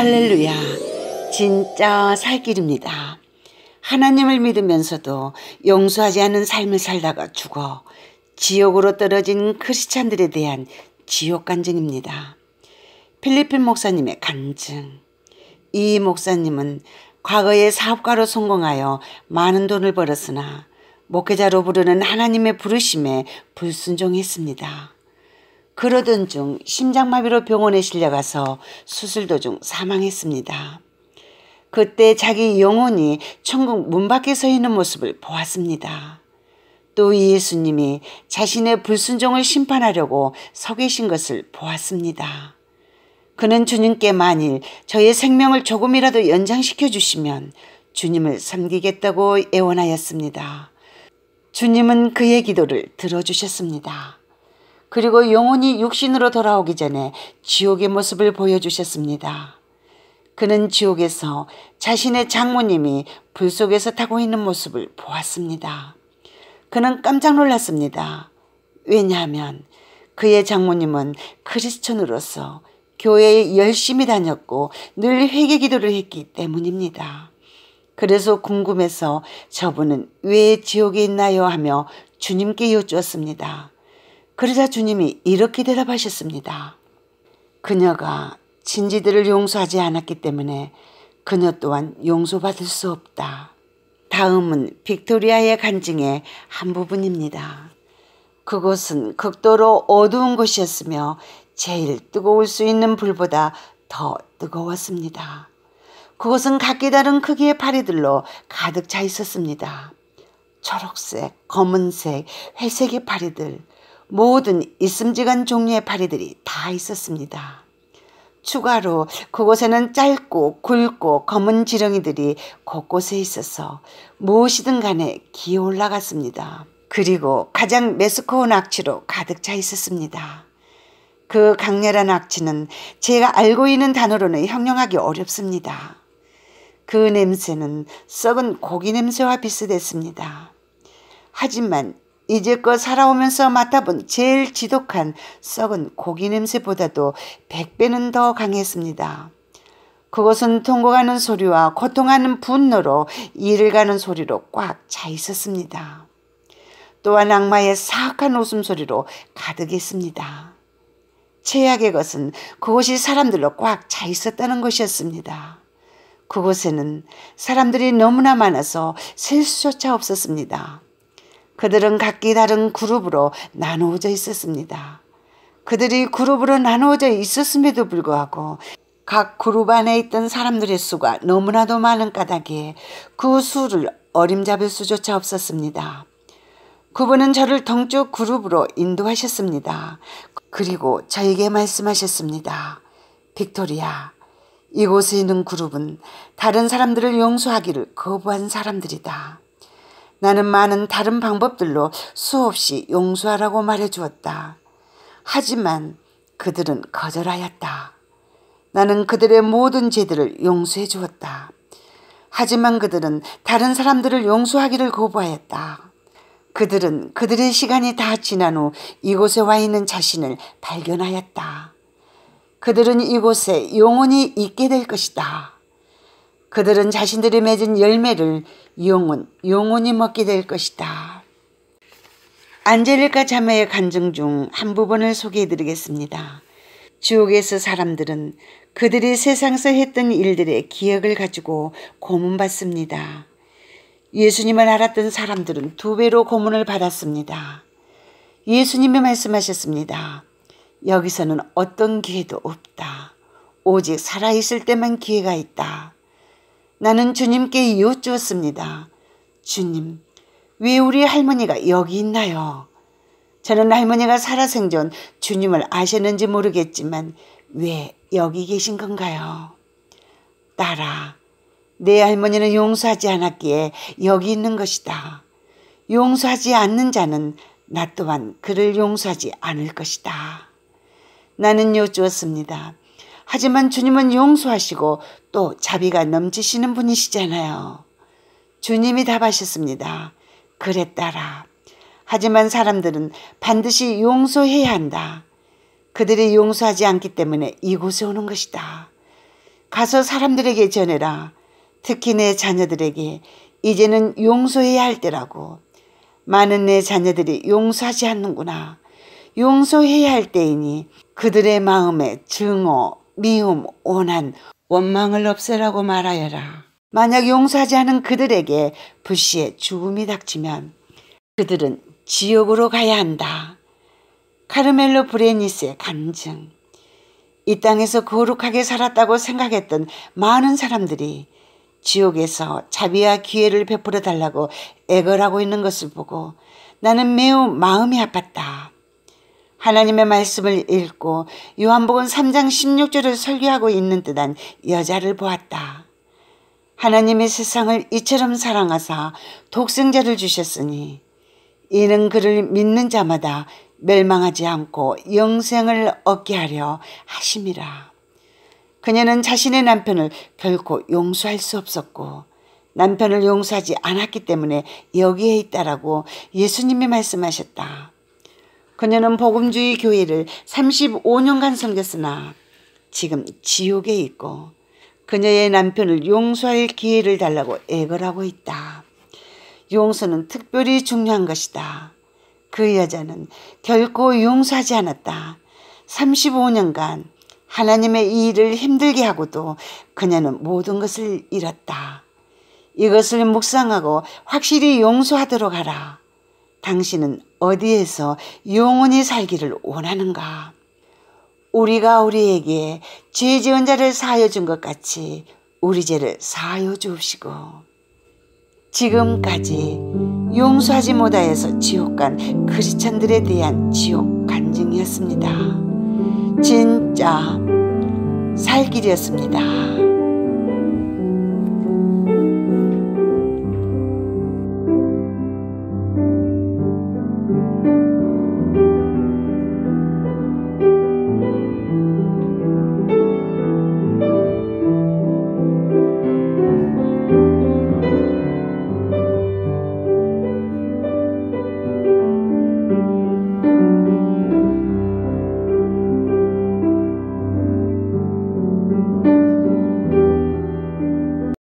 할렐루야. 진짜 살 길입니다. 하나님을 믿으면서도 용서하지 않은 삶을 살다가 죽어 지옥으로 떨어진 크리스찬들에 대한 지옥 간증입니다. 필리핀 목사님의 간증. 이 목사님은 과거에 사업가로 성공하여 많은 돈을 벌었으나 목회자로 부르는 하나님의 부르심에 불순종했습니다. 그러던 중 심장마비로 병원에 실려가서 수술 도중 사망했습니다. 그때 자기 영혼이 천국 문 밖에 서 있는 모습을 보았습니다. 또 예수님이 자신의 불순종을 심판하려고 서 계신 것을 보았습니다. 그는 주님께 만일 저의 생명을 조금이라도 연장시켜 주시면 주님을 섬기겠다고 애원하였습니다. 주님은 그의 기도를 들어주셨습니다. 그리고 영혼이 육신으로 돌아오기 전에 지옥의 모습을 보여주셨습니다. 그는 지옥에서 자신의 장모님이 불 속에서 타고 있는 모습을 보았습니다. 그는 깜짝 놀랐습니다. 왜냐하면 그의 장모님은 크리스천으로서 교회에 열심히 다녔고 늘 회개 기도를 했기 때문입니다. 그래서 궁금해서 저분은 왜 지옥에 있나요 하며 주님께 여쭈었습니다. 그러자 주님이 이렇게 대답하셨습니다. 그녀가 진지들을 용서하지 않았기 때문에 그녀 또한 용서받을 수 없다. 다음은 빅토리아의 간증의 한 부분입니다. 그곳은 극도로 어두운 곳이었으며 제일 뜨거울 수 있는 불보다 더 뜨거웠습니다. 그곳은 각기 다른 크기의 파리들로 가득 차 있었습니다. 초록색, 검은색, 회색의 파리들, 모든 있음직한 종류의 파리들이 다 있었습니다. 추가로 그곳에는 짧고 굵고 검은 지렁이들이 곳곳에 있어서 무엇이든 간에 기어 올라갔습니다. 그리고 가장 메스코운 악취로 가득 차 있었습니다. 그 강렬한 악취는 제가 알고 있는 단어로는 형용하기 어렵습니다. 그 냄새는 썩은 고기 냄새와 비슷했습니다. 하지만 이제껏 살아오면서 맡아본 제일 지독한 썩은 고기 냄새보다도 100배는 더 강했습니다. 그것은 통곡하는 소리와 고통하는 분노로 이를 가는 소리로 꽉 차 있었습니다. 또한 악마의 사악한 웃음소리로 가득했습니다. 최악의 것은 그곳이 사람들로 꽉 차 있었다는 것이었습니다. 그곳에는 사람들이 너무나 많아서 셀 수조차 없었습니다. 그들은 각기 다른 그룹으로 나누어져 있었습니다. 그들이 그룹으로 나누어져 있었음에도 불구하고 각 그룹 안에 있던 사람들의 수가 너무나도 많은 까닭에 그 수를 어림잡을 수조차 없었습니다. 그분은 저를 동쪽 그룹으로 인도하셨습니다. 그리고 저에게 말씀하셨습니다. 빅토리아, 이곳에 있는 그룹은 다른 사람들을 용서하기를 거부한 사람들이다. 나는 많은 다른 방법들로 수없이 용서하라고 말해 주었다. 하지만 그들은 거절하였다. 나는 그들의 모든 죄들을 용서해 주었다. 하지만 그들은 다른 사람들을 용서하기를 거부하였다. 그들은 그들의 시간이 다 지난 후 이곳에 와 있는 자신을 발견하였다. 그들은 이곳에 영원히 있게 될 것이다. 그들은 자신들이 맺은 열매를 영원, 영원히 먹게 될 것이다. 안젤리카 자매의 간증 중 한 부분을 소개해드리겠습니다. 지옥에서 사람들은 그들이 세상서 했던 일들의 기억을 가지고 고문받습니다. 예수님을 알았던 사람들은 두 배로 고문을 받았습니다. 예수님이 말씀하셨습니다. 여기서는 어떤 기회도 없다. 오직 살아있을 때만 기회가 있다. 나는 주님께 이웃 주었습니다. 주님, 왜 우리 할머니가 여기 있나요? 저는 할머니가 살아생전 주님을 아셨는지 모르겠지만 왜 여기 계신 건가요? 딸아, 내 할머니는 용서하지 않았기에 여기 있는 것이다. 용서하지 않는 자는 나 또한 그를 용서하지 않을 것이다. 나는 요주었습니다. 하지만 주님은 용서하시고 또 자비가 넘치시는 분이시잖아요. 주님이 답하셨습니다. 그랬따라. 하지만 사람들은 반드시 용서해야 한다. 그들이 용서하지 않기 때문에 이곳에 오는 것이다. 가서 사람들에게 전해라. 특히 내 자녀들에게 이제는 용서해야 할 때라고. 많은 내 자녀들이 용서하지 않는구나. 용서해야 할 때이니 그들의 마음에 증오, 미움, 원한, 원망을 없애라고 말하여라. 만약 용서하지 않은 그들에게 불시에 죽음이 닥치면 그들은 지옥으로 가야 한다. 카르멜로 브레니스의 감증. 이 땅에서 거룩하게 살았다고 생각했던 많은 사람들이 지옥에서 자비와 기회를 베풀어 달라고 애걸하고 있는 것을 보고 나는 매우 마음이 아팠다. 하나님의 말씀을 읽고 요한복음 3장 16절을 설교하고 있는 듯한 여자를 보았다. 하나님의 세상을 이처럼 사랑하사 독생자를 주셨으니 이는 그를 믿는 자마다 멸망하지 않고 영생을 얻게 하려 하심이라. 그녀는 자신의 남편을 결코 용서할 수 없었고 남편을 용서하지 않았기 때문에 여기에 있다라고 예수님이 말씀하셨다. 그녀는 복음주의 교회를 35년간 섬겼으나 지금 지옥에 있고 그녀의 남편을 용서할 기회를 달라고 애걸하고 있다. 용서는 특별히 중요한 것이다. 그 여자는 결코 용서하지 않았다. 35년간 하나님의 일을 힘들게 하고도 그녀는 모든 것을 잃었다. 이것을 묵상하고 확실히 용서하도록 하라. 당신은 어디에서 영원히 살기를 원하는가? 우리가 우리에게 죄 지은 자를 사하여 준 것 같이 우리 죄를 사하여 주옵시고 지금까지 용서하지 못하여서 지옥 간 크리스천들에 대한 지옥 간증이었습니다. 진짜 살 길이었습니다.